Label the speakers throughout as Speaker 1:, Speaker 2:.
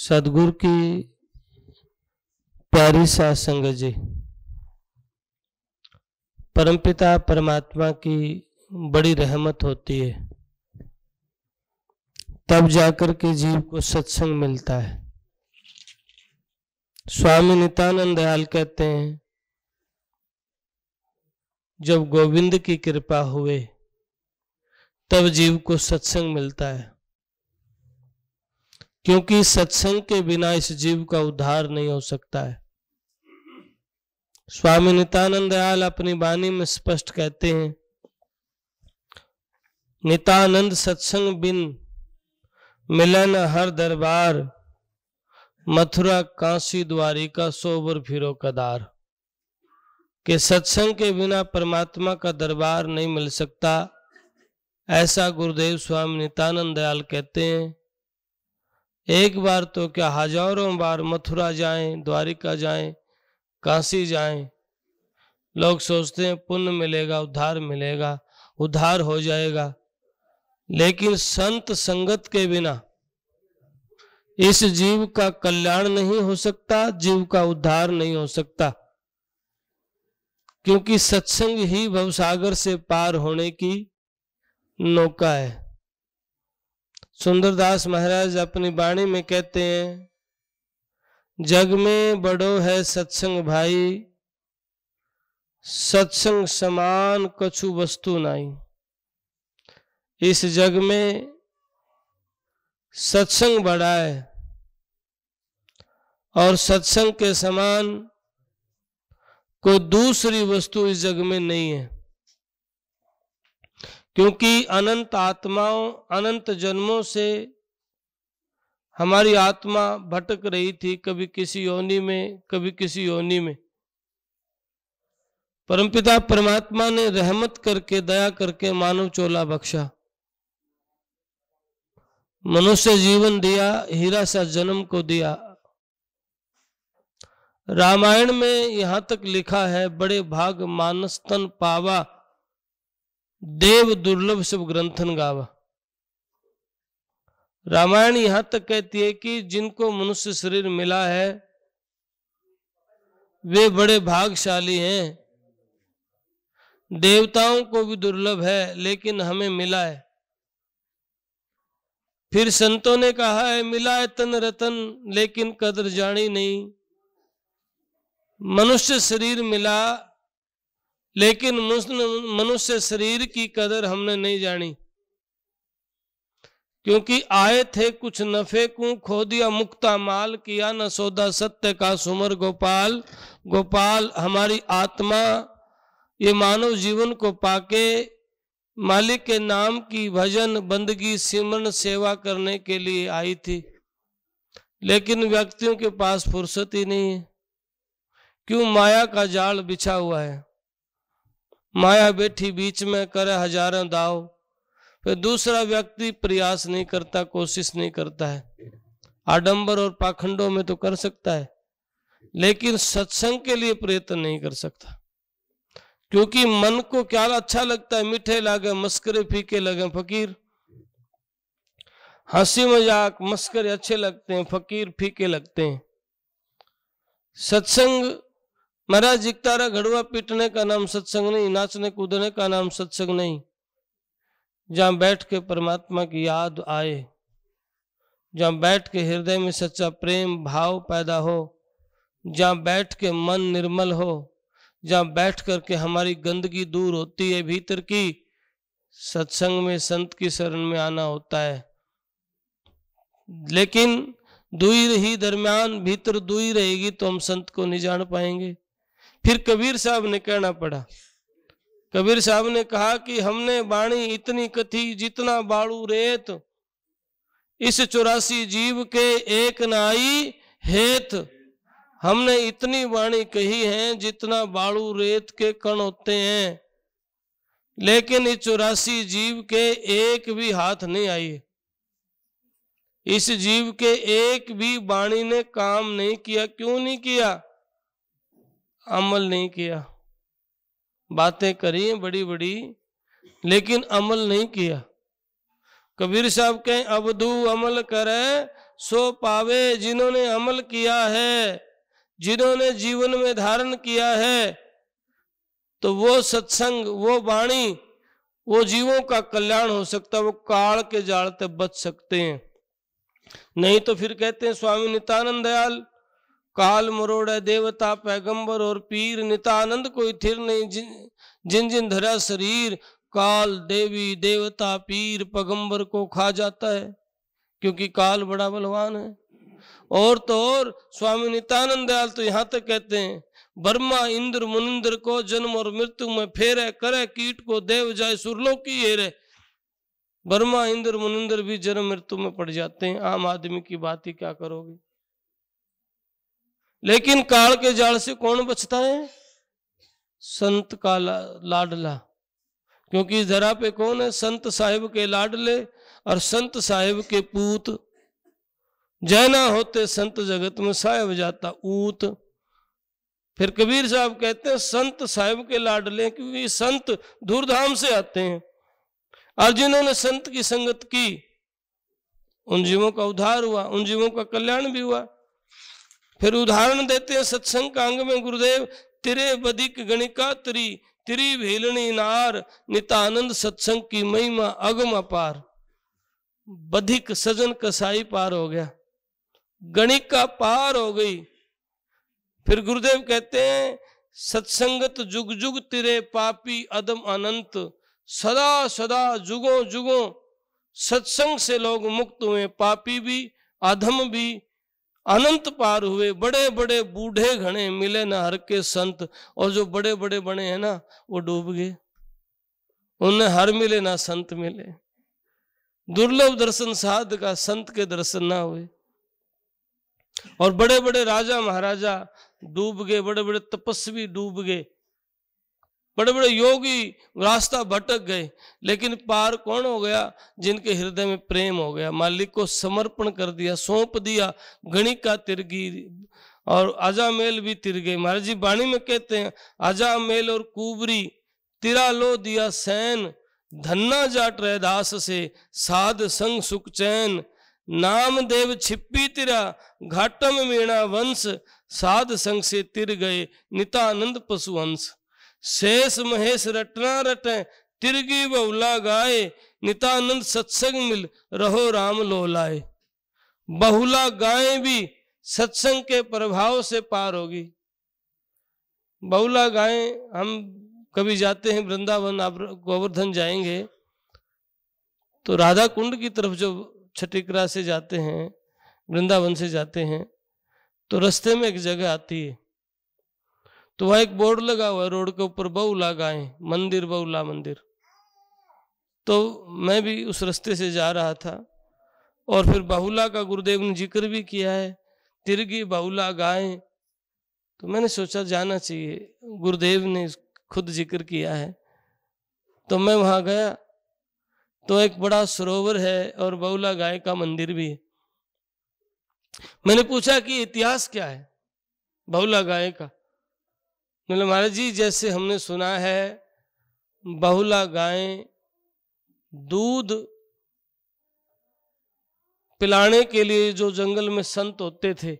Speaker 1: सदगुरु की प्यारी सासंग जी परमपिता परमात्मा की बड़ी रहमत होती है तब जाकर के जीव को सत्संग मिलता है स्वामी नितानंद दयाल कहते हैं जब गोविंद की कृपा हुए तब जीव को सत्संग मिलता है क्योंकि सत्संग के बिना इस जीव का उद्धार नहीं हो सकता है स्वामी नितानंद दयाल अपनी वाणी में स्पष्ट कहते हैं नितानंद सत्संग बिन मिलन हर दरबार मथुरा काशी द्वारी का सोबर फिरो कदार के सत्संग के बिना परमात्मा का दरबार नहीं मिल सकता ऐसा गुरुदेव स्वामी नितानंद दयाल कहते हैं एक बार तो क्या हजारों बार मथुरा जाएं, द्वारिका जाएं, काशी जाएं। लोग सोचते हैं पुण्य मिलेगा उद्धार मिलेगा उद्धार हो जाएगा लेकिन संत संगत के बिना इस जीव का कल्याण नहीं हो सकता जीव का उद्धार नहीं हो सकता क्योंकि सत्संग ही भवसागर से पार होने की नौका है सुंदरदास महाराज अपनी वाणी में कहते हैं जग में बड़ो है सत्संग भाई सत्संग समान कछु वस्तु नाई इस जग में सत्संग बड़ा है और सत्संग के समान कोई दूसरी वस्तु इस जग में नहीं है क्योंकि अनंत आत्माओं अनंत जन्मों से हमारी आत्मा भटक रही थी कभी किसी योनि में कभी किसी योनि में परमपिता परमात्मा ने रहमत करके दया करके मानव चोला बख्शा मनुष्य जीवन दिया हीरा सा जन्म को दिया रामायण में यहां तक लिखा है बड़े भाग मानस तन पावा देव दुर्लभ सब ग्रंथन गावा रामायण यहां तक कहती है कि जिनको मनुष्य शरीर मिला है वे बड़े भागशाली हैं देवताओं को भी दुर्लभ है लेकिन हमें मिला है फिर संतों ने कहा है मिला है तन रतन लेकिन कदर जानी नहीं मनुष्य शरीर मिला लेकिन मनुष्य शरीर की कदर हमने नहीं जानी क्योंकि आए थे कुछ नफे को खो दिया मुक्ता माल किया न सौदा सत्य का सुमर गोपाल गोपाल हमारी आत्मा ये मानव जीवन को पाके मालिक के नाम की भजन बंदगी सिमरन सेवा करने के लिए आई थी लेकिन व्यक्तियों के पास फुर्सत ही नहीं है क्यों माया का जाल बिछा हुआ है माया बैठी बीच में करे हजारों दाव फिर दूसरा व्यक्ति प्रयास नहीं करता कोशिश नहीं करता है आडंबर और पाखंडों में तो कर सकता है लेकिन सत्संग के लिए प्रयत्न नहीं कर सकता क्योंकि मन को क्या अच्छा लगता है मीठे लागे मस्करे फीके लगे फकीर हंसी मजाक मस्करे अच्छे लगते हैं फकीर फीके लगते हैं सत्संग महाराज जिकतारा घड़ुआ पीटने का नाम सत्संग नहीं नाचने कूदने का नाम सत्संग नहीं जहां बैठ के परमात्मा की याद आए जहां बैठ के हृदय में सच्चा प्रेम भाव पैदा हो जहां बैठ के मन निर्मल हो जहां बैठ करके हमारी गंदगी दूर होती है भीतर की सत्संग में संत की शरण में आना होता है लेकिन दुई ही दरमियान भीतर दुई रहेगी तो हम संत को नहीं जान पाएंगे फिर कबीर साहब ने कहना पड़ा कबीर साहब ने कहा कि हमने बाणी इतनी कथी जितना बाड़ू रेत इस चौरासी जीव के एक नाई हेत हमने इतनी वाणी कही है जितना बाड़ू रेत के कण होते हैं लेकिन इस चौरासी जीव के एक भी हाथ नहीं आई इस जीव के एक भी वाणी ने काम नहीं किया क्यों नहीं किया अमल नहीं किया बातें करी बड़ी बड़ी लेकिन अमल नहीं किया कबीर साहब कहें अबधू अमल करे सो पावे जिन्होंने अमल किया है जिन्होंने जीवन में धारण किया है तो वो सत्संग वो वाणी वो जीवों का कल्याण हो सकता है वो काल के जाड़ते से बच सकते हैं नहीं तो फिर कहते हैं स्वामी नित्यानंद दयाल काल मरोड़ देवता पैगंबर और पीर नितानंद कोई थिर नहीं जिन जिन, जिन धरा शरीर काल देवी देवता पीर पैगंबर को खा जाता है क्योंकि काल बड़ा बलवान है और तो और स्वामी नितानंद दयाल तो यहाँ तक कहते हैं बर्मा इंद्र मुनिंद्र को जन्म और मृत्यु में फेरे करे कीट को देव जाए सुरलोकी की हेरे बर्मा इंद्र मुनिंद्र भी जन्म मृत्यु में पड़ जाते हैं आम आदमी की बात ही क्या करोगे लेकिन काल के जाल से कौन बचता है संत का ला, लाडला क्योंकि जरा पे कौन है संत साहिब के लाडले और संत साहिब के पूत जैना होते संत जगत में साहेब जाता ऊत फिर कबीर साहब कहते हैं संत साहिब के लाडले क्योंकि संत दूरधाम से आते हैं और जिन्होंने संत की संगत की उन जीवों का उद्धार हुआ उन जीवों का कल्याण भी हुआ फिर उदाहरण देते हैं सत्संग अंग में गुरुदेव तिरे बदिक गणिका त्री त्रि भेलनी नार नितानंद सत्संग की महिमा अगम अपार बधिक सजन कसाई पार हो गया गणिका पार हो गई फिर गुरुदेव कहते हैं सत्संगत जुग जुग तिरे पापी अदम अनंत सदा सदा जुगों जुगों सत्संग से लोग मुक्त हुए पापी भी अधम भी अनंत पार हुए बड़े बड़े बूढ़े घने मिले न हर के संत और जो बड़े बड़े बने हैं ना वो डूब गए उन्हें हर मिले ना संत मिले दुर्लभ दर्शन साध का संत के दर्शन ना हुए और बड़े बड़े राजा महाराजा डूब गए बड़े बड़े तपस्वी डूब गए बड़े बड़े योगी रास्ता भटक गए लेकिन पार कौन हो गया जिनके हृदय में प्रेम हो गया मालिक को समर्पण कर दिया सौंप दिया गणिका तिरगी और आजामेल भी तिर गए महाराज जी वाणी में कहते हैं आजामेल और कुबरी तिरा लो दिया सैन धन्ना जाट दास से साध संग सुख चैन नाम देव छिप्पी तिरा घाटम मीणा वंश साध संग से तिर गए नितानंद पशुवंश शेष महेश रटना रटे तिरगी बहुला गाय नितानंद सत्संग मिल रहो राम लोलाए बहुला गाय भी सत्संग के प्रभाव से पार होगी बहुला गाय हम कभी जाते हैं वृंदावन आप गोवर्धन जाएंगे तो राधा कुंड की तरफ जो छठिकरा से जाते हैं वृंदावन से जाते हैं तो रस्ते में एक जगह आती है तो वह एक बोर्ड लगा हुआ है रोड के ऊपर बहुला गाय मंदिर बहुला मंदिर तो मैं भी उस रास्ते से जा रहा था और फिर बहुला का गुरुदेव ने जिक्र भी किया है तिरगी बहुला गाय तो मैंने सोचा जाना चाहिए गुरुदेव ने खुद जिक्र किया है तो मैं वहां गया तो एक बड़ा सरोवर है और बहुला गाय का मंदिर भी है मैंने पूछा कि इतिहास क्या है बहुला गाय का बोले महाराज जी जैसे हमने सुना है बहुला गायें दूध पिलाने के लिए जो जंगल में संत होते थे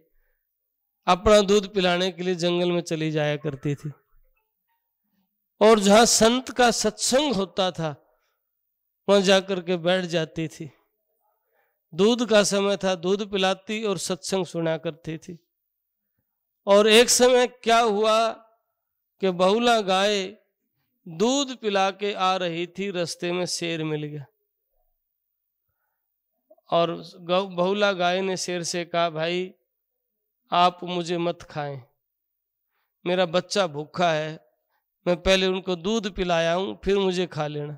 Speaker 1: अपना दूध पिलाने के लिए जंगल में चली जाया करती थी और जहां संत का सत्संग होता था वहां जाकर के बैठ जाती थी दूध का समय था दूध पिलाती और सत्संग सुना करती थी और एक समय क्या हुआ कि बहुला गाय दूध पिला के आ रही थी रास्ते में शेर मिल गया और बहुला गाय ने शेर से कहा भाई आप मुझे मत खाएं मेरा बच्चा भूखा है मैं पहले उनको दूध पिलाया हूं फिर मुझे खा लेना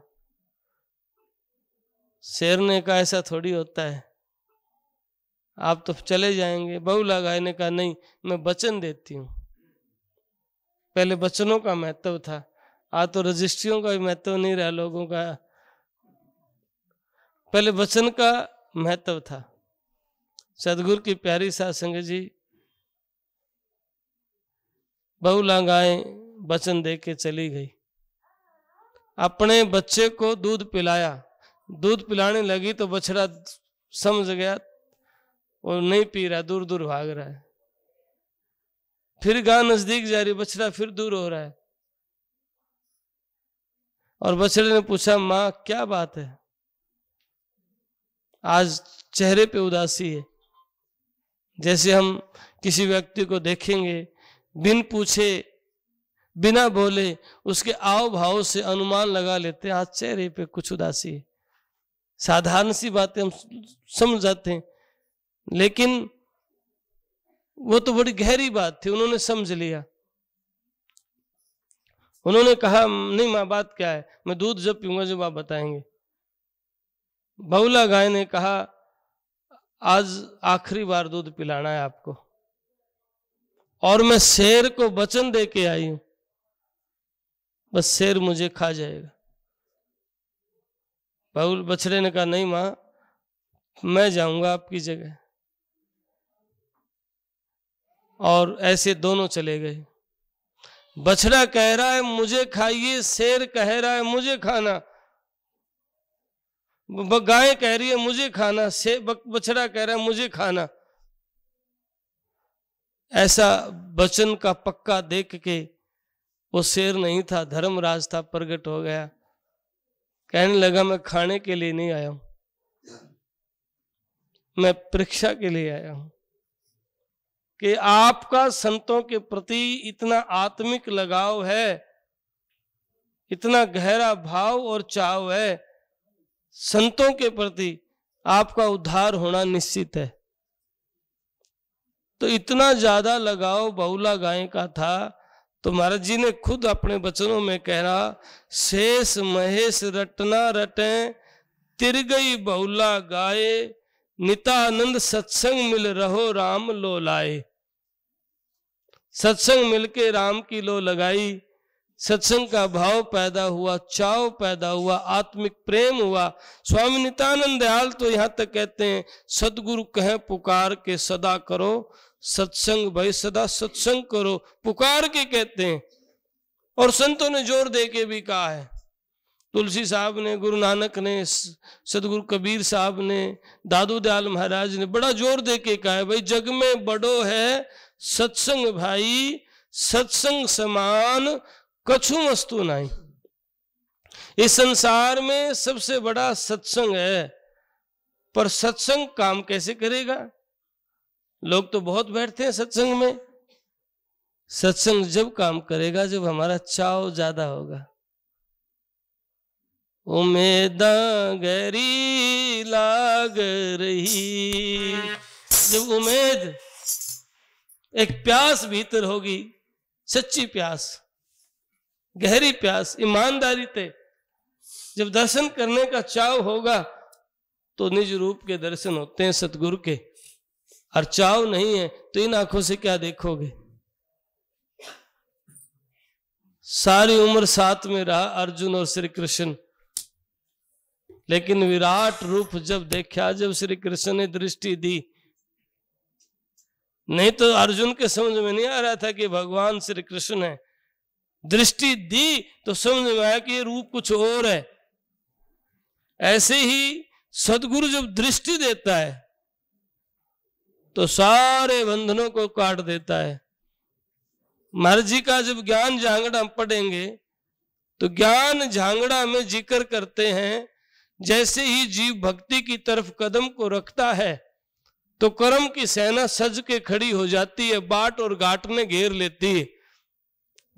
Speaker 1: शेर ने कहा ऐसा थोड़ी होता है आप तो चले जाएंगे बहुला गाय ने कहा नहीं मैं वचन देती हूँ पहले वचनों का महत्व था आज तो रजिस्ट्रियों का भी महत्व नहीं रहा लोगों का पहले वचन का महत्व था सदगुरु की प्यारी सासंग जी बहुलांगाए वचन दे के चली गई अपने बच्चे को दूध पिलाया दूध पिलाने लगी तो बछड़ा समझ गया और नहीं पी रहा दूर दूर भाग रहा है फिर गां नजदीक जा रही बछड़ा फिर दूर हो रहा है और बछड़े ने पूछा माँ क्या बात है आज चेहरे पे उदासी है जैसे हम किसी व्यक्ति को देखेंगे बिन पूछे बिना बोले उसके आव भाव से अनुमान लगा लेते हैं आज चेहरे पे कुछ उदासी है साधारण सी बातें हम समझ जाते हैं लेकिन वो तो बड़ी गहरी बात थी उन्होंने समझ लिया उन्होंने कहा नहीं माँ बात क्या है मैं दूध जब पीऊंगा जब आप बताएंगे बहुला गाय ने कहा आज आखिरी बार दूध पिलाना है आपको और मैं शेर को वचन दे के आई हूं बस शेर मुझे खा जाएगा बहुल बछड़े ने कहा नहीं माँ मैं जाऊंगा आपकी जगह और ऐसे दोनों चले गए बछड़ा कह रहा है मुझे खाइए शेर कह रहा है मुझे खाना गाय कह रही है मुझे खाना से बछड़ा कह रहा है मुझे खाना ऐसा बचन का पक्का देख के वो शेर नहीं था धर्मराज था प्रगट हो गया कहने लगा मैं खाने के लिए नहीं आया हूं मैं परीक्षा के लिए आया हूं कि आपका संतों के प्रति इतना आत्मिक लगाव है इतना गहरा भाव और चाव है संतों के प्रति आपका उद्धार होना निश्चित है तो इतना ज्यादा लगाव बहुला गाय का था तो महाराज जी ने खुद अपने वचनों में कह रहा शेष महेश रटना रटे तिर गई बहुला गाये नितानंद सत्संग मिल रहो राम लोलाए सत्संग मिलके राम की लो लगाई सत्संग का भाव पैदा हुआ चाव पैदा हुआ आत्मिक प्रेम हुआ स्वामी नित्यानंद दयाल तो यहां तक कहते हैं सदगुरु कहें पुकार के सदा करो सत्संग भाई सदा सत्संग करो पुकार के कहते हैं और संतों ने जोर दे के भी कहा है तुलसी साहब ने गुरु नानक ने सदगुरु कबीर साहब ने दादू दयाल महाराज ने बड़ा जोर दे के कहा है भाई जग में बड़ो है सत्संग भाई सत्संग समान कछु वस्तु नहीं इस संसार में सबसे बड़ा सत्संग है पर सत्संग काम कैसे करेगा लोग तो बहुत बैठते हैं सत्संग में सत्संग जब काम करेगा जब हमारा चाव ज्यादा होगा उमेदा गरी लाग रही जब उमेद एक प्यास भीतर होगी सच्ची प्यास गहरी प्यास ईमानदारी से जब दर्शन करने का चाव होगा तो निज रूप के दर्शन होते हैं सतगुरु के और चाव नहीं है तो इन आंखों से क्या देखोगे सारी उम्र साथ में रहा अर्जुन और श्री कृष्ण लेकिन विराट रूप जब देखा जब श्री कृष्ण ने दृष्टि दी नहीं तो अर्जुन के समझ में नहीं आ रहा था कि भगवान श्री कृष्ण है दृष्टि दी तो समझ में आया कि ये रूप कुछ और है ऐसे ही सदगुरु जब दृष्टि देता है तो सारे बंधनों को काट देता है महाराज जी का जब ज्ञान झांगड़ा पढ़ेंगे तो ज्ञान झांगड़ा में जिक्र करते हैं जैसे ही जीव भक्ति की तरफ कदम को रखता है तो कर्म की सेना सज के खड़ी हो जाती है बाट और घाट में घेर लेती है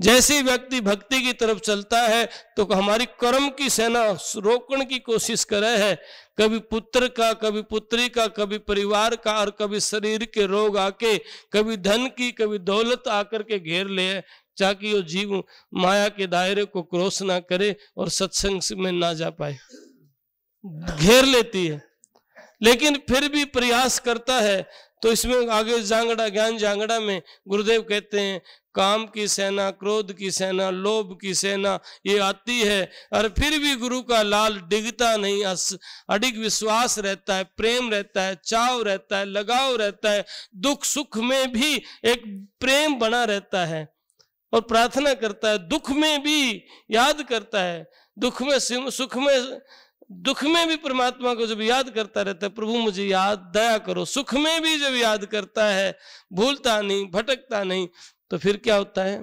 Speaker 1: जैसे व्यक्ति भक्ति की तरफ चलता है तो हमारी कर्म की सेना रोकने की कोशिश करे है कभी पुत्र का कभी पुत्री का कभी परिवार का और कभी शरीर के रोग आके कभी धन की कभी दौलत आकर के घेर ले ताकि वो जीव माया के दायरे को क्रोश ना करे और सत्संग में ना जा पाए घेर लेती है लेकिन फिर भी प्रयास करता है तो इसमें आगे जांगड़ा ज्ञान जांगड़ा में गुरुदेव कहते हैं काम की सेना क्रोध की सेना लोभ की सेना ये आती है और फिर भी गुरु का लाल डिगता नहीं अडिग विश्वास रहता है प्रेम रहता है चाव रहता है लगाव रहता है दुख सुख में भी एक प्रेम बना रहता है और प्रार्थना करता है दुख में भी याद करता है दुख में सुख में दुख में भी परमात्मा को जब याद करता रहता है प्रभु मुझे याद दया करो सुख में भी जब याद करता है भूलता नहीं भटकता नहीं तो फिर क्या होता है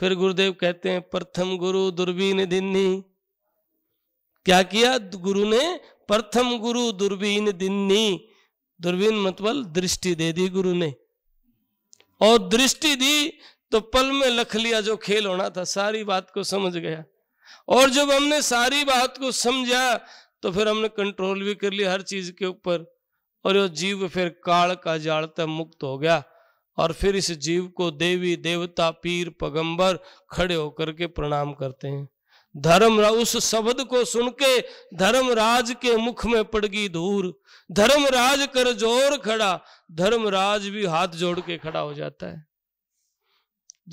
Speaker 1: फिर गुरुदेव कहते हैं प्रथम गुरु दुर्बीन दिन्नी क्या किया गुरु ने प्रथम गुरु दुर्बीन दिन्नी दुर्बीन मतबल दृष्टि दे दी गुरु ने और दृष्टि दी तो पल में लख लिया जो खेल होना था सारी बात को समझ गया और जब हमने सारी बात को समझा तो फिर हमने कंट्रोल भी कर लिया हर चीज के ऊपर और यो जीव फिर काल का जाड़ता मुक्त हो गया और फिर इस जीव को देवी देवता पीर पगंबर खड़े होकर के प्रणाम करते हैं धर्म उस शब्द को सुन के धर्मराज के मुख में पड़गी धूर धर्मराज कर जोर खड़ा धर्मराज भी हाथ जोड़ के खड़ा हो जाता है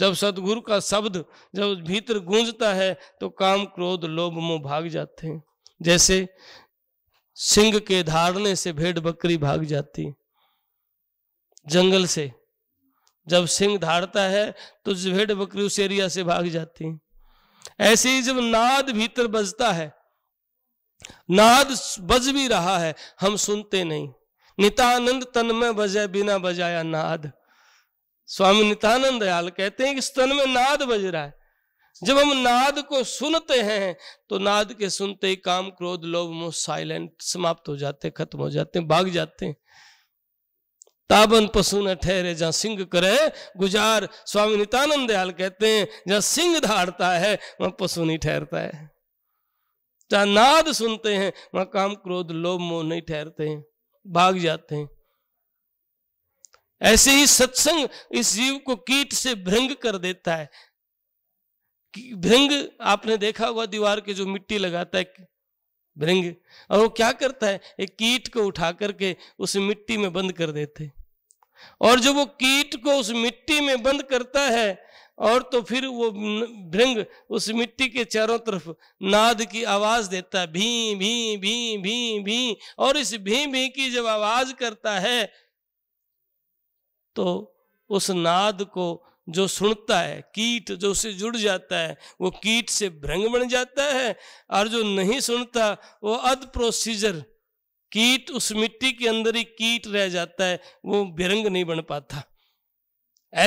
Speaker 1: जब सदगुरु का शब्द जब भीतर गूंजता है तो काम क्रोध लोभ मोह भाग जाते हैं जैसे सिंह के धारने से भेड़ बकरी भाग जाती जंगल से जब सिंह धारता है तो भेड़ बकरी उस एरिया से भाग जाती ऐसे ही जब नाद भीतर बजता है नाद बज भी रहा है हम सुनते नहीं नितानंद तन में बजे बिना बजाया नाद स्वामी नित्यानंद दयाल कहते हैं कि स्तन में नाद बज रहा है जब हम नाद को सुनते हैं तो नाद के सुनते ही काम क्रोध लोभ मोह साइलेंट समाप्त हो जाते खत्म हो जाते हैं भाग जाते ताबन पशु न ठहरे जहां सिंह करे गुजार स्वामी नित्यानंद दयाल कहते हैं जहां सिंह धारता है वहां पशु नहीं ठहरता है जहां नाद सुनते हैं वहां काम क्रोध लोभ मोह नहीं ठहरते हैं भाग जाते हैं ऐसे ही सत्संग इस जीव को कीट से भृंग कर देता है भृंग आपने देखा हुआ दीवार के जो मिट्टी लगाता है भृंग और वो क्या करता है एक कीट को उठा करके उस मिट्टी में बंद कर देते और जब वो कीट को उस मिट्टी में बंद करता है और तो फिर वो भृंग उस मिट्टी के चारों तरफ नाद की आवाज देता है भी भी भी भी भी और इस भी भी की जब आवाज करता है तो उस नाद को जो सुनता है कीट जो उससे जुड़ जाता है वो कीट से भ्रंग बन जाता है और जो नहीं सुनता वो अध प्रोसीजर कीट उस मिट्टी के अंदर ही कीट रह जाता है वो भ्रंग नहीं बन पाता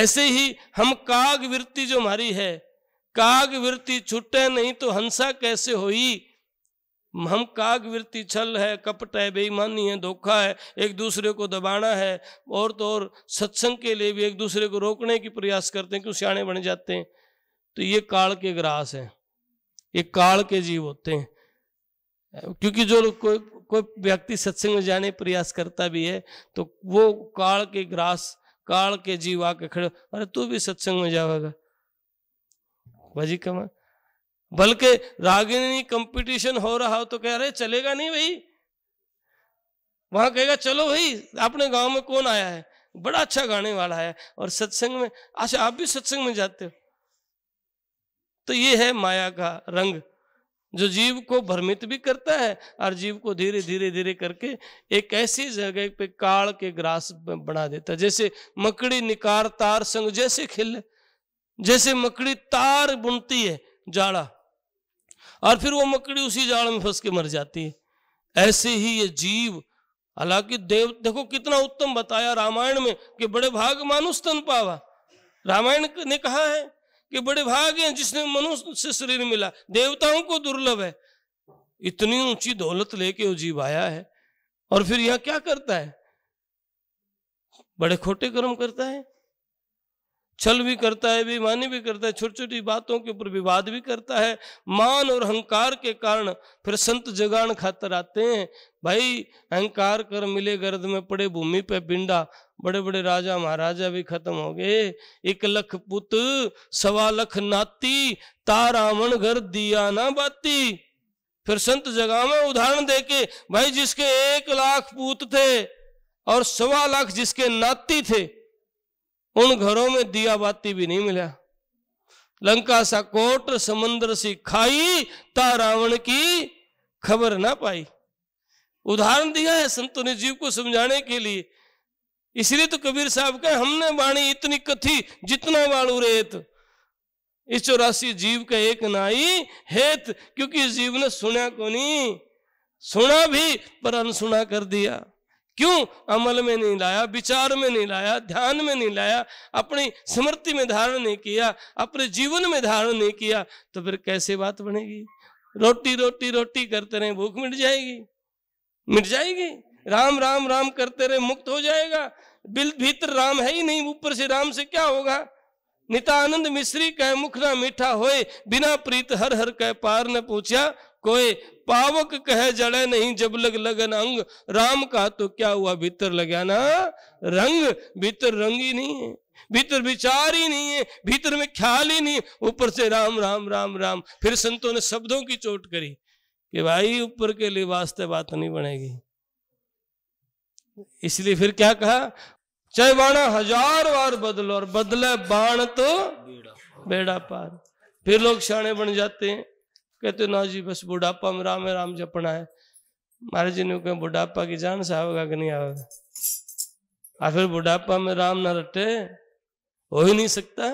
Speaker 1: ऐसे ही हम काग वृत्ति जो हमारी है काग वृत्ति छुटे नहीं तो हंसा कैसे होई हम काग वृत्ति छल है कपट है बेईमानी है धोखा है एक दूसरे को दबाना है और तो और सत्संग के लिए भी एक दूसरे को रोकने की प्रयास करते हैं क्यों सियाणे बन जाते हैं तो ये काल के ग्रास है ये काल के जीव होते हैं क्योंकि जो लोग कोई कोई व्यक्ति सत्संग में जाने प्रयास करता भी है तो वो काल के ग्रास काल के जीव आके खड़े अरे तू भी सत्संग में जाएगा भाजी कमा बल्कि रागिनी कंपटीशन हो रहा हो तो कह रहे चलेगा नहीं भाई वहां कहेगा चलो भाई अपने गांव में कौन आया है बड़ा अच्छा गाने वाला है और सत्संग में अच्छा आप भी सत्संग में जाते हो तो ये है माया का रंग जो जीव को भ्रमित भी करता है और जीव को धीरे धीरे धीरे करके एक ऐसी जगह पे काल के ग्रास बना देता है जैसे मकड़ी निकार तार संग जैसे खिल जैसे मकड़ी तार बुनती है जाड़ा और फिर वो मकड़ी उसी जाड़ में फंस के मर जाती है ऐसे ही ये जीव हालांकि देव देखो कितना उत्तम बताया रामायण में कि बड़े भाग मानुष तन पावा रामायण ने कहा है कि बड़े भाग हैं जिसने मनुष्य से शरीर मिला देवताओं को दुर्लभ है इतनी ऊंची दौलत लेके वो जीव आया है और फिर यह क्या करता है बड़े खोटे कर्म करता है छल भी करता है बेईमानी भी करता है छोटी छोटी बातों के ऊपर विवाद भी करता है मान और अहंकार के कारण फिर संत जगान खातर आते हैं भाई अहंकार कर मिले गर्द में पड़े भूमि पे पिंडा बड़े बड़े राजा महाराजा भी खत्म हो गए एक लख पुत सवा लख नाती तारावण घर दिया ना बाती फिर संत जगा में उदाहरण देके भाई जिसके एक लाख पूत थे और सवा लाख जिसके नाती थे उन घरों में दिया बाती भी नहीं मिला लंका सा कोट समंदर सी खाई ता रावण की खबर ना पाई उदाहरण दिया है संतों ने जीव को समझाने के लिए इसलिए तो कबीर साहब कहे हमने वाणी इतनी कथी जितना वालू रेत इस चौरासी जीव का एक नाई हेत क्योंकि जीव ने सुना को नहीं सुना भी पर अनसुना कर दिया क्यों अमल में नहीं लाया विचार में नहीं लाया ध्यान में नहीं लाया अपनी स्मृति में धारण नहीं किया अपने जीवन में धारण नहीं किया तो फिर कैसे बात बनेगी रोटी रोटी रोटी करते रहे भूख मिट जाएगी मिट जाएगी राम राम राम करते रहे मुक्त हो जाएगा बिल भीतर राम है ही नहीं ऊपर से राम से क्या होगा नितानंद मिश्री कह मुख मीठा होए बिना प्रीत हर हर कह पार न पूछा कोई पावक कहे जड़े नहीं जब लग लगन अंग राम का तो क्या हुआ भीतर लगा ना रंग भीतर रंग ही नहीं है भीतर विचार ही नहीं है भीतर में ख्याल ही नहीं ऊपर से राम राम राम राम फिर संतों ने शब्दों की चोट करी कि भाई ऊपर के लिए वास्ते बात नहीं बनेगी इसलिए फिर क्या कहा चाहे बाणा हजार बार बदलो और बदले बाण तो बेड़ा पार फिर लोग शाणे बन जाते हैं कहते ना जी बस बुढ़ापा में राम राम जपना है महाराज जी ने कहा बुढ़ापा की जान से आवेगा कि नहीं आवेगा हाँ, और फिर बुढ़ापा में राम ना रटे हो ही नहीं सकता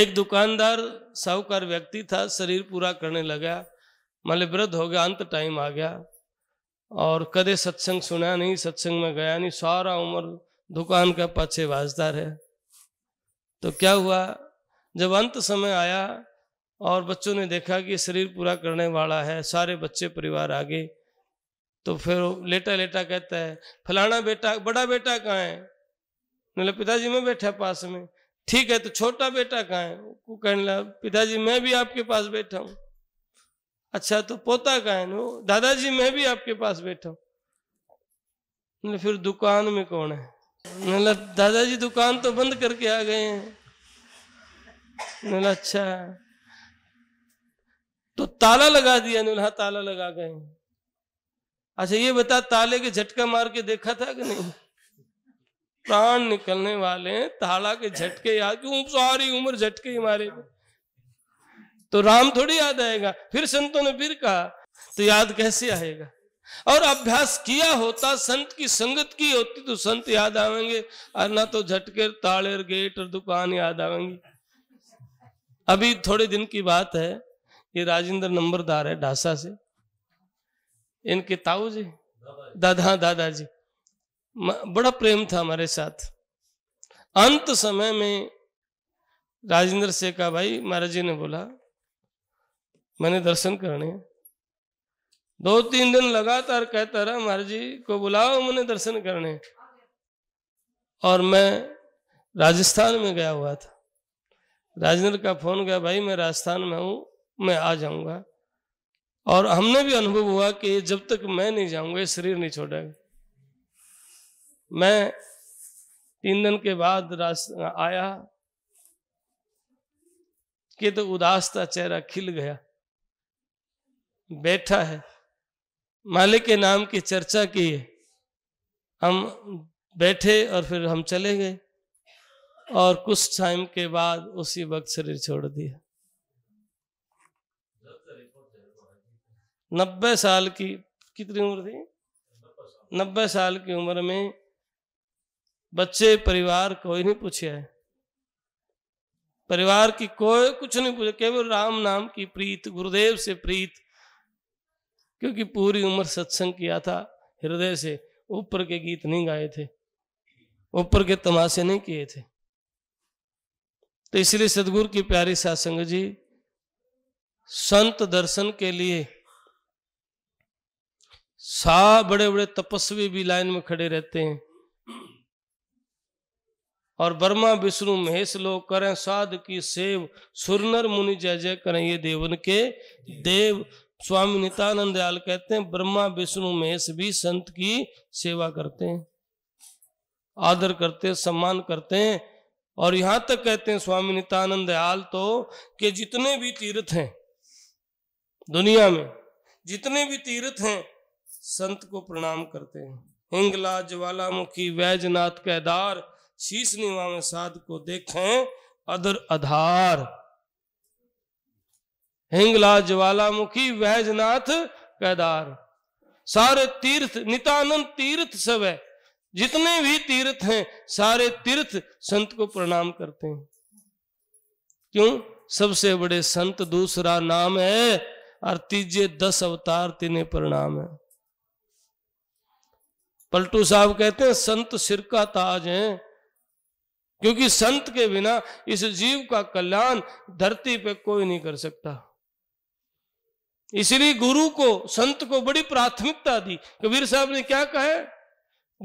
Speaker 1: एक दुकानदार साहूकार व्यक्ति था शरीर पूरा करने लगा मल वृद्ध हो गया अंत टाइम आ गया और कदे सत्संग सुना नहीं सत्संग में गया नहीं सारा उम्र दुकान का पाछे वाजदार है तो क्या हुआ जब अंत समय आया और बच्चों ने देखा कि शरीर पूरा करने वाला है सारे बच्चे परिवार आ गए तो फिर लेटा लेटा कहता है फलाना बेटा बड़ा बेटा कहाँ है मतलब पिताजी मैं बैठा पास में ठीक है तो छोटा बेटा कहाँ है वो कहने लगा पिताजी मैं भी आपके पास बैठा हूँ अच्छा तो पोता कहाँ है दादाजी मैं भी आपके पास बैठा हूँ फिर दुकान में कौन है मतलब दादाजी दुकान तो बंद करके आ गए हैं अच्छा तो ताला लगा दिया ने हाँ ताला लगा गए अच्छा ये बता ताले के झटका मार के देखा था कि नहीं प्राण निकलने वाले हैं ताला के झटके याद क्यों सारी उम्र झटके ही मारे तो राम थोड़ी याद आएगा फिर संतों ने फिर कहा तो याद कैसे आएगा और अभ्यास किया होता संत की संगत की होती तो संत याद आवेंगे और ना तो झटके ताले गेट और दुकान याद आवेंगी अभी थोड़े दिन की बात है ये राजेंद्र नंबरदार है ढासा से इनके ताऊ जी दादा हाँ दादाजी बड़ा प्रेम था हमारे साथ अंत समय में राजेंद्र से कहा भाई महाराज जी ने बोला मैंने दर्शन करने दो तीन दिन लगातार कहता रहा महाराज जी को बुलाओ मैंने दर्शन करने और मैं राजस्थान में गया हुआ था राजेंद्र का फोन गया भाई मैं राजस्थान में हूं मैं आ जाऊंगा और हमने भी अनुभव हुआ कि जब तक मैं नहीं जाऊंगा शरीर नहीं छोड़ेगा मैं तीन दिन के बाद आया कि तो उदास था चेहरा खिल गया बैठा है मालिक के नाम की चर्चा की हम बैठे और फिर हम चले गए और कुछ टाइम के बाद उसी वक्त शरीर छोड़ दिया नब्बे साल की कितनी उम्र थी नब्बे साल की उम्र में बच्चे परिवार कोई नहीं पूछे है परिवार की कोई कुछ नहीं पूछे केवल राम नाम की प्रीत गुरुदेव से प्रीत क्योंकि पूरी उम्र सत्संग किया था हृदय से ऊपर के गीत नहीं गाए थे ऊपर के तमाशे नहीं किए थे तो इसलिए सदगुरु की प्यारी सासंग जी संत दर्शन के लिए सा बड़े बड़े तपस्वी भी लाइन में खड़े रहते हैं और ब्रह्मा विष्णु महेश लोग करें साध की सेव सुरनर मुनि जय जय करें ये देवन के देव स्वामी नितानंद आल कहते हैं ब्रह्मा विष्णु महेश भी संत की सेवा करते हैं आदर करते हैं सम्मान करते हैं और यहां तक कहते हैं स्वामी नितानंद आल तो कि जितने भी तीर्थ हैं दुनिया में जितने भी तीर्थ हैं संत को प्रणाम करते हैं हिंगला ज्वालामुखी वैजनाथ कैदार शीश निवा में साध को देखें अदर आधार हिंगला ज्वालामुखी वैजनाथ कैदार सारे तीर्थ नितानंद तीर्थ सब है जितने भी तीर्थ हैं सारे तीर्थ संत को प्रणाम करते हैं क्यों सबसे बड़े संत दूसरा नाम है और तीजे दस अवतार तिने प्रणाम है पलटू साहब कहते हैं संत सिर का ताज है क्योंकि संत के बिना इस जीव का कल्याण धरती पे कोई नहीं कर सकता इसलिए गुरु को संत को बड़ी प्राथमिकता दी कबीर साहब ने क्या कहा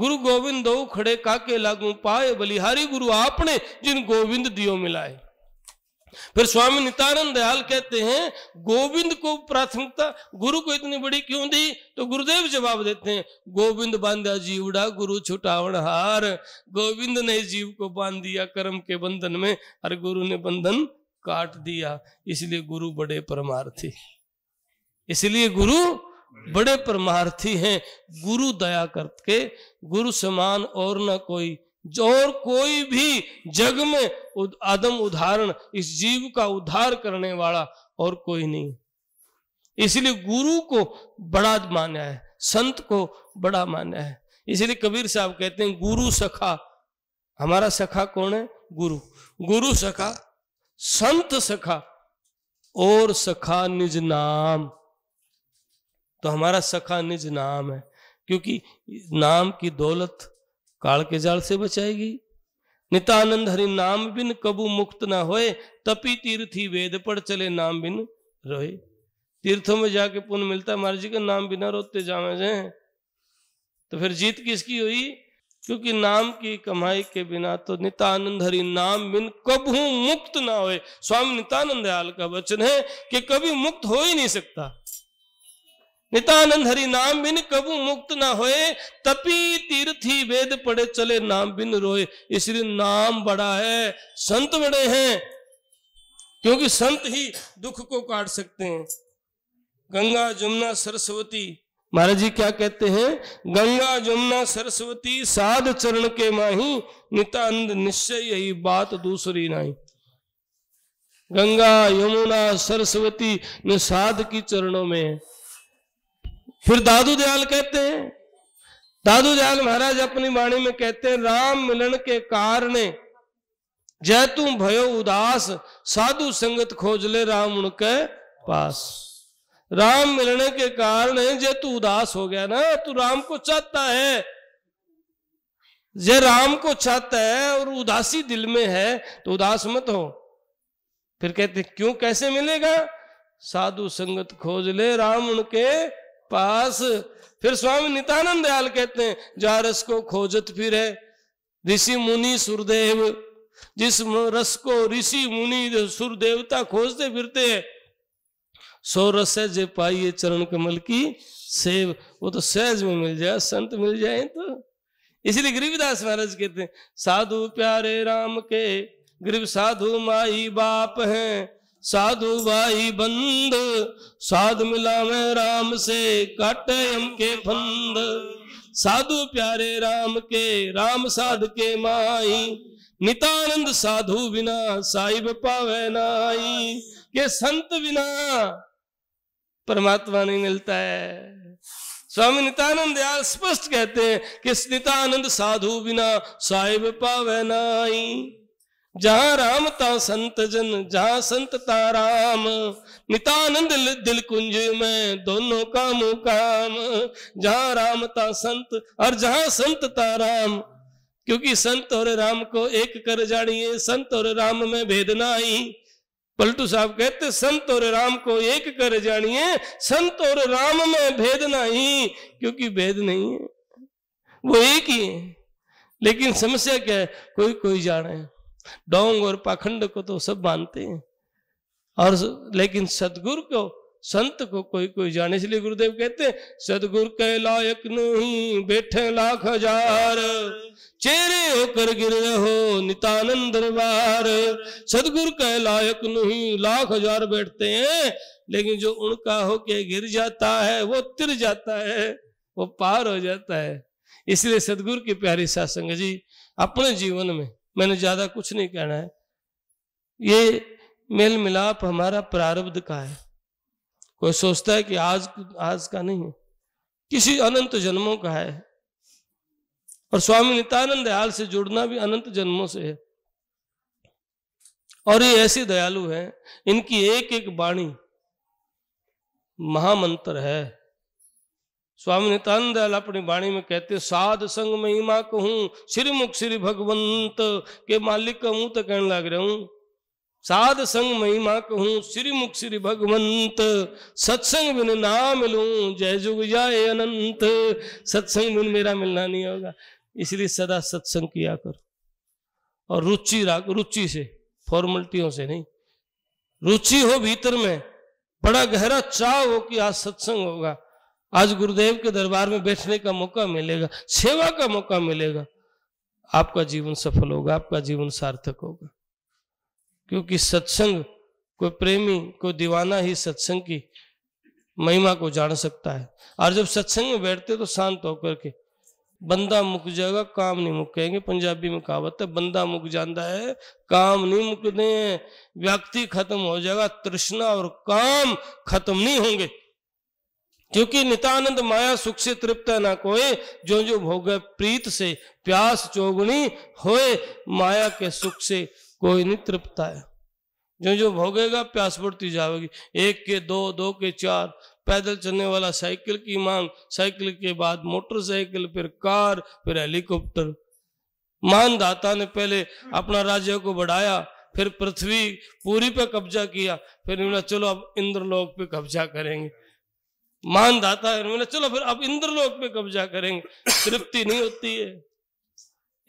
Speaker 1: गुरु गोविंद दो खड़े काके लागू पाए बलिहारी गुरु आपने जिन गोविंद दियो मिलाए फिर स्वामी नितानंद दयाल कहते हैं गोविंद को प्राथमिकता गुरु को इतनी बड़ी क्यों दी तो गुरुदेव जवाब देते हैं गोविंद बांधा जीवड़ा गुरु छुटावण हार गोविंद ने जीव को बांध दिया कर्म के बंधन में हर गुरु ने बंधन काट दिया इसलिए गुरु बड़े परमार्थी इसलिए गुरु बड़े परमार्थी हैं गुरु दया करके गुरु समान और न कोई और कोई भी जग में आदम उदाहरण इस जीव का उद्धार करने वाला और कोई नहीं इसलिए गुरु को बड़ा माना है संत को बड़ा माना है इसलिए कबीर साहब कहते हैं गुरु सखा हमारा सखा कौन है गुरु गुरु सखा संत सखा और सखा निज नाम तो हमारा सखा निज नाम है क्योंकि नाम की दौलत काल के जाल से बचाएगी नितानंद हरि नाम बिन कबू मुक्त ना होए तपी तीर्थी वेद पर चले नाम बिन रोए तीर्थों में जाके पुण्य मिलता महाराज जी का नाम बिना रोते जामे जाए तो फिर जीत किसकी हुई क्योंकि नाम की कमाई के बिना तो नितानंद हरि नाम बिन कबू मुक्त ना होए स्वामी नितानंद दयाल का वचन है कि कभी मुक्त हो ही नहीं सकता नितानंद हरि नाम बिन कबू मुक्त ना होए तपी तीर्थी वेद पड़े चले नाम बिन रोए इसलिए नाम बड़ा है संत बड़े हैं क्योंकि संत ही दुख को काट सकते हैं गंगा जमुना सरस्वती महाराज जी क्या कहते हैं गंगा जमुना सरस्वती साध चरण के माही नितानंद निश्चय यही बात दूसरी नाई गंगा यमुना सरस्वती ने साध की चरणों में है फिर दादू दयाल कहते हैं दादू दयाल महाराज अपनी वाणी में कहते हैं राम मिलन के कारण जय तू भयो उदास साधु संगत खोज ले राम उनके पास राम मिलने के कारण जय तू उदास हो गया ना तू राम को चाहता है जय राम को चाहता है और उदासी दिल में है तो उदास मत हो फिर कहते क्यों कैसे मिलेगा साधु संगत खोज ले राम उनके पास फिर स्वामी नितानंद दयाल कहते हैं जा रस को खोजत फिर है ऋषि मुनि सुरदेव जिस रस को ऋषि मुनि सुरदेवता खोजते फिरते हैं सो रस है जे पाइए चरण कमल की सेव वो तो सहज में मिल जाए संत मिल जाए तो इसलिए गरीबदास महाराज कहते हैं साधु प्यारे राम के गरीब साधु माई बाप हैं साधु भाई बंद साध मिला में राम से काटे हम के फंद साधु प्यारे राम के राम साध के माई नितानंद साधु बिना साहिब पावे नाई के संत बिना परमात्मा नहीं मिलता है स्वामी नितानंद यार स्पष्ट कहते हैं कि नितानंद साधु बिना साहिब पावे नाई जहां राम ता संत जन जहां संत ता राम नितानंद दिल कुंज में दोनों का मुकाम जहां राम ता संत और जहां संत ता राम क्योंकि संत और राम को एक कर जानिए संत और राम में भेद ना आई पलटू साहब कहते संत और राम को एक कर जानिए संत और राम में भेद नहीं क्योंकि भेद नहीं है वो एक ही है लेकिन समस्या क्या है कोई कोई जाने है डोंग और पाखंड को तो सब मानते हैं और लेकिन सदगुरु को संत को कोई कोई जाने इसलिए गुरुदेव कहते हैं सदगुरु के लायक नहीं बैठे लाख हजार चेरे होकर गिर रहो नितानंद दरबार सदगुरु के लायक नहीं लाख हजार बैठते हैं लेकिन जो उनका होके गिर जाता है वो तिर जाता है वो पार हो जाता है इसलिए सदगुरु की प्यारी सासंग जी अपने जीवन में मैंने ज्यादा कुछ नहीं कहना है ये मेल मिलाप हमारा प्रारब्ध का है कोई सोचता है कि आज आज का नहीं है किसी अनंत जन्मों का है और स्वामी नित्यानंद दयाल से जुड़ना भी अनंत जन्मों से है और ये ऐसे दयालु हैं इनकी एक एक वाणी महामंत्र है स्वामी नितान अपनी वाणी में कहते साध संग महिमा कहूं श्रीमुख श्री भगवंत के मालिक कहूं तो कहने लग रहा हूं साध संग महिमा कहूं श्रीमुख श्री भगवंत सत्संग बिन ना मिलूं जय जुग जाए अनंत सत्संग बिन मेरा मिलना नहीं होगा इसलिए सदा सत्संग किया करो और रुचि राख रुचि से फॉर्मेलिटियों से नहीं रुचि हो भीतर में बड़ा गहरा चाव हो कि आज सत्संग होगा आज गुरुदेव के दरबार में बैठने का मौका मिलेगा सेवा का मौका मिलेगा आपका जीवन सफल होगा आपका जीवन सार्थक होगा क्योंकि सत्संग कोई प्रेमी कोई दीवाना ही सत्संग की महिमा को जान सकता है और जब सत्संग में बैठते तो शांत होकर के बंदा मुक जाएगा काम नहीं मुक कहेंगे पंजाबी में कहावत है बंदा मुक जाता है काम नहीं मुकने व्यक्ति खत्म हो जाएगा तृष्णा और काम खत्म नहीं होंगे क्योंकि नितानंद माया सुख से तृप्त ना कोई जो जो भोग प्रीत से प्यास चौगुणी होए माया के सुख से कोई नहीं तृप्त है जो जो भोगेगा प्यास बढ़ती जाएगी एक के दो दो के चार पैदल चलने वाला साइकिल की मांग साइकिल के बाद मोटरसाइकिल फिर कार फिर हेलीकॉप्टर मानदाता ने पहले अपना राज्य को बढ़ाया फिर पृथ्वी पूरी पे कब्जा किया फिर चलो अब इंद्रलोक पे कब्जा करेंगे मान दाता है मैंने चलो फिर अब इंद्रलोक में कब्जा करेंगे तृप्ति नहीं होती है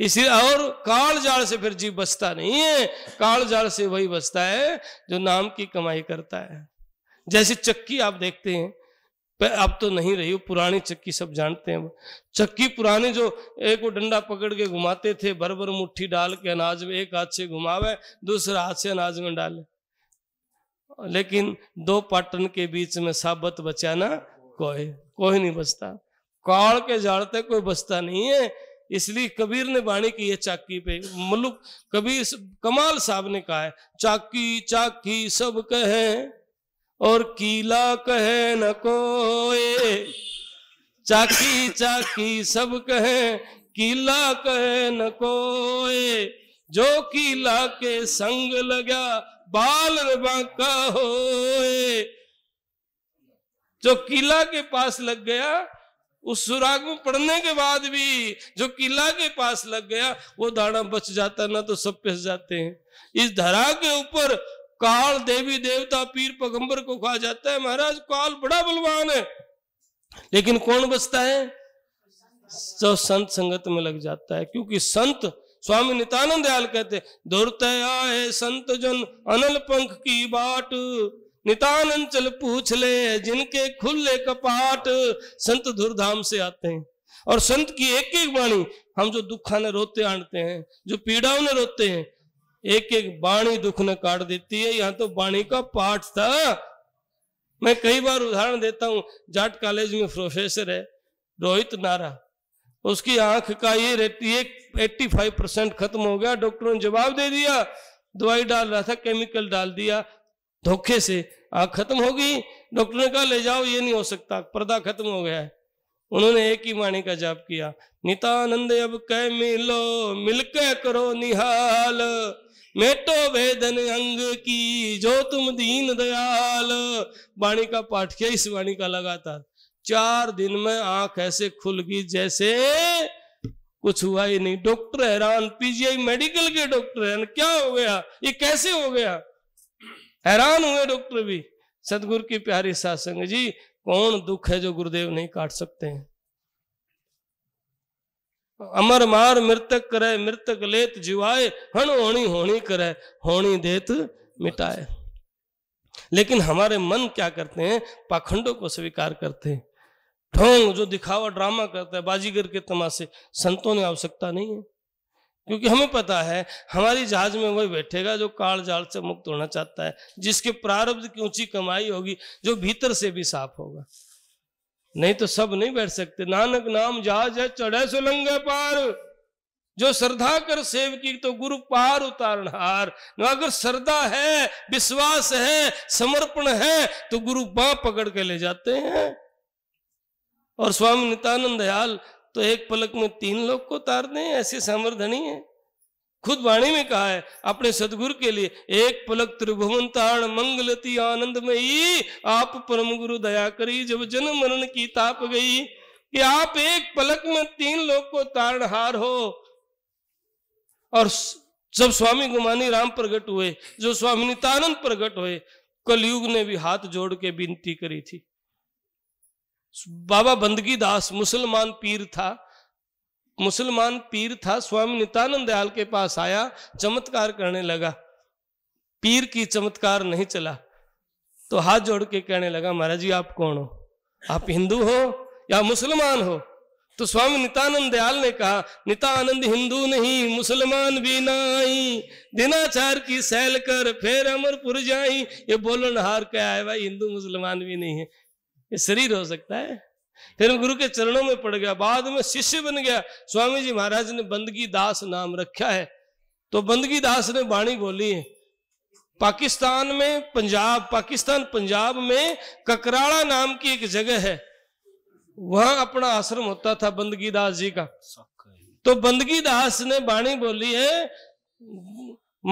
Speaker 1: इसी और काल जाल से फिर जीव बचता नहीं है काल जाल से वही बचता है जो नाम की कमाई करता है जैसे चक्की आप देखते हैं पर अब तो नहीं रही वो पुरानी चक्की सब जानते हैं चक्की पुराने जो एक वो डंडा पकड़ के घुमाते थे बरबर भर मुट्ठी डाल के अनाज में एक हाथ से घुमावे दूसरा हाथ से अनाज में डाले लेकिन दो पाटन के बीच में साबत बचाना कोई कोई नहीं बचता काल के जाड़ते कोई बचता नहीं है इसलिए कबीर ने बाणी की है चाकी पे मलुक कबीर कमाल साहब ने कहा है चाकी चाकी सब कहे और कीला कहे न कोए चाकी चाकी सब कहे कीला कहे न कोए जो कीला के संग लगा बाल बांका हो जो किला के पास लग गया उस सुराग में पड़ने के बाद भी जो किला के पास लग गया वो दाणा बच जाता ना तो सब पिस जाते हैं इस धरा के ऊपर काल देवी देवता पीर पगंबर को कहा जाता है महाराज काल बड़ा बलवान है लेकिन कौन बचता है जो संत संगत में लग जाता है क्योंकि संत स्वामी नितानंद दयाल कहते दुर्तया है संत जन अनल पंख की बाट नितानंद चल पूछ ले जिनके खुले कपाट संत धुरधाम से आते हैं और संत की एक एक वाणी हम जो दुखा ने रोते आंटते हैं जो पीड़ाओं ने रोते हैं एक एक बाणी दुख ने काट देती है यहाँ तो बाणी का पाठ था मैं कई बार उदाहरण देता हूं जाट कॉलेज में प्रोफेसर है रोहित नारा उसकी आंख का ये रहती है एट्टी फाइव परसेंट खत्म हो गया डॉक्टरों ने जवाब दे दिया दवाई डाल रहा था केमिकल डाल दिया धोखे से आंख खत्म हो गई डॉक्टर ने कहा ले जाओ ये नहीं हो सकता पर्दा खत्म हो गया है उन्होंने एक ही वाणी का जाप किया नितानंद अब कह मिलो मिलके करो निहाल मेटो वेदन अंग की जो तुम दीन दयाल वाणी का पाठ किया इस वाणी का लगातार चार दिन में आंख ऐसे खुल गई जैसे कुछ हुआ ही नहीं डॉक्टर हैरान पीजीआई मेडिकल के डॉक्टर हैरान क्या हो गया ये कैसे हो गया हैरान हुए डॉक्टर भी सदगुरु की प्यारी सासंग जी कौन दुख है जो गुरुदेव नहीं काट सकते हैं अमर मार मृतक करे मृतक लेत जीवाए हण होनी होनी करे होनी देत मिटाए लेकिन हमारे मन क्या करते हैं पाखंडों को स्वीकार करते हैं ढोंग जो दिखावा ड्रामा करता है बाजीगर के तमाशे संतों ने आवश्यकता नहीं है क्योंकि हमें पता है हमारी जहाज में वही बैठेगा जो काल जाल से मुक्त होना चाहता है जिसके प्रारब्ध की ऊंची कमाई होगी जो भीतर से भी साफ होगा नहीं तो सब नहीं बैठ सकते नानक नाम जहाज है चढ़े सुलंगे पार जो श्रद्धा कर सेव की तो गुरु पार उतारण हार अगर श्रद्धा है विश्वास है समर्पण है तो गुरु बा पकड़ के ले जाते हैं और स्वामी नितानंद दयाल तो एक पलक में तीन लोग को तार दे ऐसे सामर्धनी है खुद वाणी में कहा है अपने सदगुरु के लिए एक पलक त्रिभुवन तारण मंगलती आनंद में ही आप परम गुरु दया करी जब जन मरण की ताप गई कि आप एक पलक में तीन लोग को हार हो और जब स्वामी गुमानी राम प्रकट हुए जो स्वामी नितानंद प्रकट हुए कलयुग ने भी हाथ जोड़ के विनती करी थी बाबा बंदगी दास मुसलमान पीर था मुसलमान पीर था स्वामी नितानंद दयाल के पास आया चमत्कार करने लगा पीर की चमत्कार नहीं चला तो हाथ जोड़ के कहने लगा महाराज जी आप कौन हो आप हिंदू हो या मुसलमान हो तो स्वामी नितानंद दयाल ने कहा नितानंद हिंदू नहीं मुसलमान भी आई दिनाचार की सैल कर फिर अमरपुर जाई ये हार क्या है भाई हिंदू मुसलमान भी नहीं है ये शरीर हो सकता है फिर गुरु के चरणों में पड़ गया बाद में शिष्य बन गया स्वामी जी महाराज ने बंदगी दास नाम रखा है तो बंदगी दास ने बाणी बोली है पाकिस्तान में पंजाब पाकिस्तान पंजाब में ककराड़ा नाम की एक जगह है वहां अपना आश्रम होता था बंदगी दास जी का तो बंदगी दास ने बाणी बोली है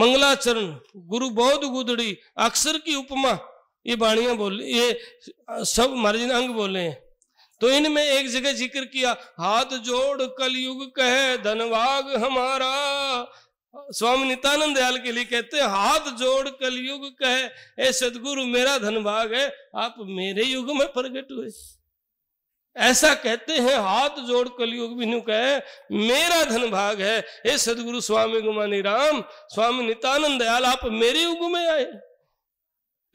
Speaker 1: मंगलाचरण गुरु बौद्ध गुदड़ी अक्षर की उपमा ये बाणियां बोल ये सब महाराज ने अंग बोले हैं तो इनमें एक जगह जिक्र किया हाथ जोड़ कलयुग कहे धनभाग हमारा स्वामी नितानंद दयाल के लिए कहते हैं हाथ जोड़ कलयुग कहे ऐ सदगुरु मेरा धनभाग है आप मेरे युग में प्रगट हुए ऐसा कहते हैं हाथ जोड़ कलयुग नु कहे मेरा धन भाग है हे सदगुरु स्वामी गुमानी राम स्वामी नितानंद दयाल आप मेरे युग में आए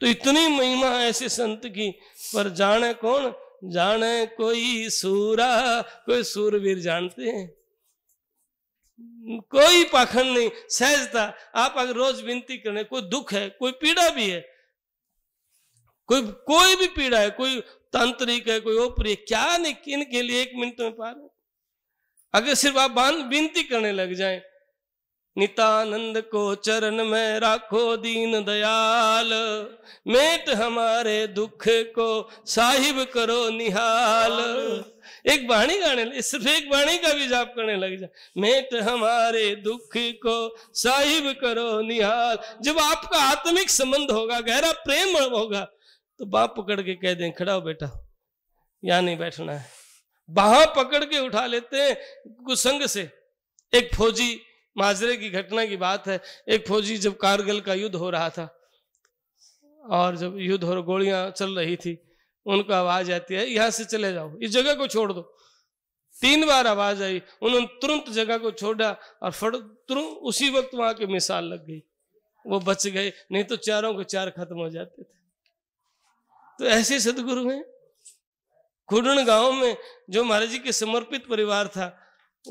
Speaker 1: तो इतनी महिमा ऐसे संत की पर जाने कौन जाने कोई सूरा कोई सूरवीर जानते हैं कोई पाखंड नहीं सहजता आप अगर रोज विनती करने कोई दुख है कोई पीड़ा भी है कोई कोई भी पीड़ा है कोई तांत्रिक है कोई ओपरी है क्या नहीं किन के लिए एक मिनट में पार अगर सिर्फ आप विनती करने लग जाए नितानंद को चरण में राखो दीन दयाल मेट हमारे दुख को साहिब करो निहाल एक बाणी गाने सिर्फ एक बाणी का भी जाप करने लग जा मेट हमारे दुख को साहिब करो निहाल जब आपका आत्मिक संबंध होगा गहरा प्रेम होगा तो बाप पकड़ के कह दें खड़ा हो बेटा या नहीं बैठना है बाह पकड़ के उठा लेते हैं कुसंग से एक फौजी माजरे की घटना की बात है एक फौजी जब कारगिल का युद्ध हो रहा था और जब युद्ध और गोलियां चल रही थी उनको आवाज आती है यहां से चले जाओ इस जगह को छोड़ दो तीन बार आवाज आई उन्होंने तुरंत जगह को छोड़ा और फट तुरंत उसी वक्त वहां की मिसाल लग गई वो बच गए नहीं तो चारों के चार खत्म हो जाते थे तो ऐसे सदगुरु हैं खुडन गांव में जो महाराज जी के समर्पित परिवार था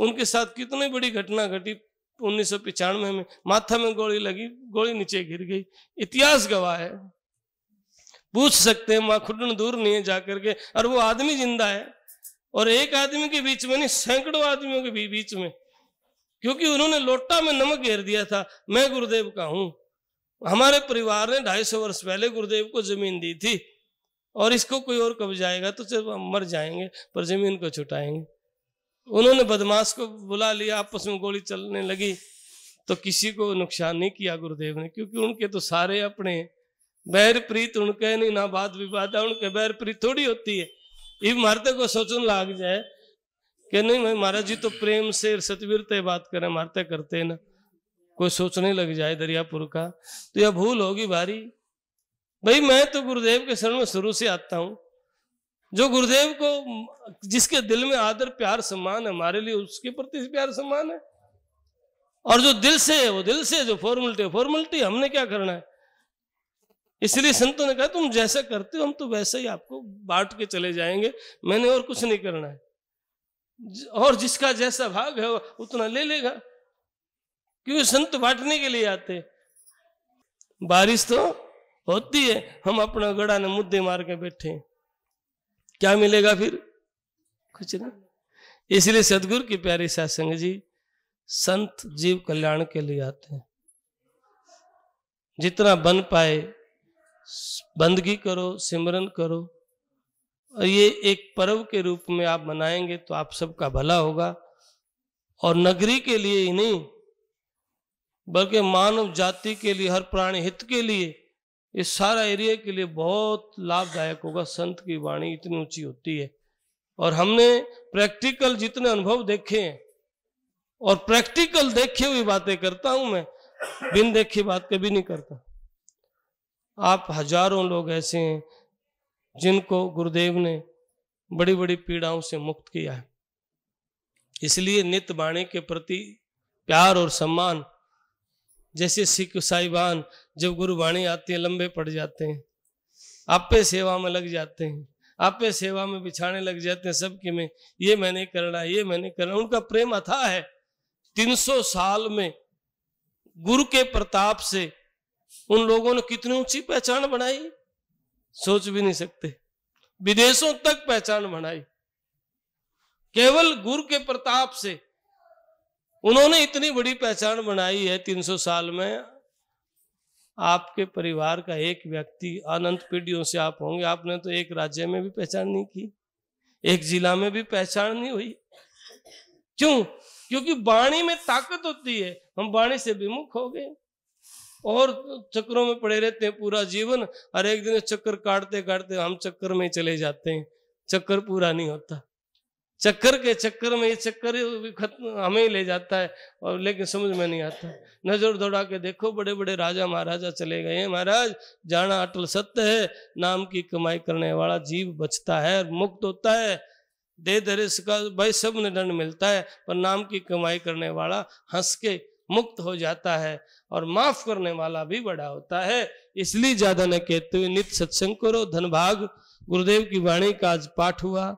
Speaker 1: उनके साथ कितनी बड़ी घटना घटी उन्नीस सौ में माथा में गोली लगी गोली नीचे गिर गई इतिहास गवाह है पूछ सकते हैं माँ खुदन दूर नहीं है जाकर के और वो आदमी जिंदा है और एक आदमी के बीच में नहीं सैकड़ों आदमियों के बीच में क्योंकि उन्होंने लोटा में नमक घेर दिया था मैं गुरुदेव का हूं हमारे परिवार ने ढाई सौ वर्ष पहले गुरुदेव को जमीन दी थी और इसको कोई और कब जाएगा तो सिर्फ हम मर जाएंगे पर जमीन को छुटाएंगे उन्होंने बदमाश को बुला लिया आपस में गोली चलने लगी तो किसी को नुकसान नहीं किया गुरुदेव ने क्योंकि उनके तो सारे अपने बैर प्रीत उनके नहीं ना बात विवाद है उनके बैर प्रीत थोड़ी होती है ये मारते को सोचने लाग जाए कि नहीं भाई महाराज जी तो प्रेम से सतवीरते बात करें मारते करते ना कोई सोचने लग जाए दरियापुर का तो यह भूल होगी भारी भाई मैं तो गुरुदेव के शरण में शुरू से आता हूँ जो गुरुदेव को जिसके दिल में आदर प्यार सम्मान है हमारे लिए उसके प्रति प्यार सम्मान है और जो दिल से है वो दिल से जो फॉर्मेलिटी है फॉर्मेलिटी हमने क्या करना है इसलिए संतों ने कहा तुम जैसा करते हो हम तो वैसे ही आपको बांट के चले जाएंगे मैंने और कुछ नहीं करना है और जिसका जैसा भाग है उतना ले लेगा क्योंकि संत बांटने के लिए आते बारिश तो होती है हम अपना गड़ा ने मुद्दे मार के बैठे हैं क्या मिलेगा फिर कुछ ना इसलिए सदगुरु की प्यारी सत्संग जी संत जीव कल्याण के लिए आते हैं जितना बन पाए बंदगी करो सिमरन करो और ये एक पर्व के रूप में आप मनाएंगे तो आप सबका भला होगा और नगरी के लिए ही नहीं बल्कि मानव जाति के लिए हर प्राणी हित के लिए ये सारा एरिया के लिए बहुत लाभदायक होगा संत की वाणी इतनी ऊंची होती है और हमने प्रैक्टिकल जितने अनुभव देखे हैं और प्रैक्टिकल देखी हुई बातें करता हूं मैं बिन देखी बात कभी नहीं करता आप हजारों लोग ऐसे हैं जिनको गुरुदेव ने बड़ी बड़ी पीड़ाओं से मुक्त किया है इसलिए नित वाणी के प्रति प्यार और सम्मान जैसे सिख साहिबान जब गुरुवाणी आती है लंबे पड़ जाते हैं आपे सेवा में लग जाते हैं आपे सेवा में बिछाने लग जाते हैं सबके में ये मैंने करना ये मैंने करना उनका प्रेम अथा है 300 साल में गुरु के प्रताप से उन लोगों ने कितनी ऊंची पहचान बनाई सोच भी नहीं सकते विदेशों तक पहचान बनाई केवल गुरु के प्रताप से उन्होंने इतनी बड़ी पहचान बनाई है 300 साल में आपके परिवार का एक व्यक्ति अनंत पीढ़ियों से आप होंगे आपने तो एक राज्य में भी पहचान नहीं की एक जिला में भी पहचान नहीं हुई क्यों क्योंकि वाणी में ताकत होती है हम वाणी से विमुख हो गए और चक्करों में पड़े रहते हैं पूरा जीवन और एक दिन चक्कर काटते काटते हम चक्कर में चले जाते हैं चक्कर पूरा नहीं होता चक्कर के चक्कर में ये चक्कर भी खत्म हमें ही ले जाता है और लेकिन समझ में नहीं आता नजर दौड़ा के देखो बड़े बड़े राजा महाराजा चले गए हैं महाराज जाना अटल सत्य है नाम की कमाई करने वाला जीव बचता है मुक्त होता है दे दर का भाई सब ने दंड मिलता है पर नाम की कमाई करने वाला हंस के मुक्त हो जाता है और माफ करने वाला भी बड़ा होता है इसलिए ज्यादा न कहते हुए नित सत्संग करो धन भाग गुरुदेव की वाणी का आज पाठ हुआ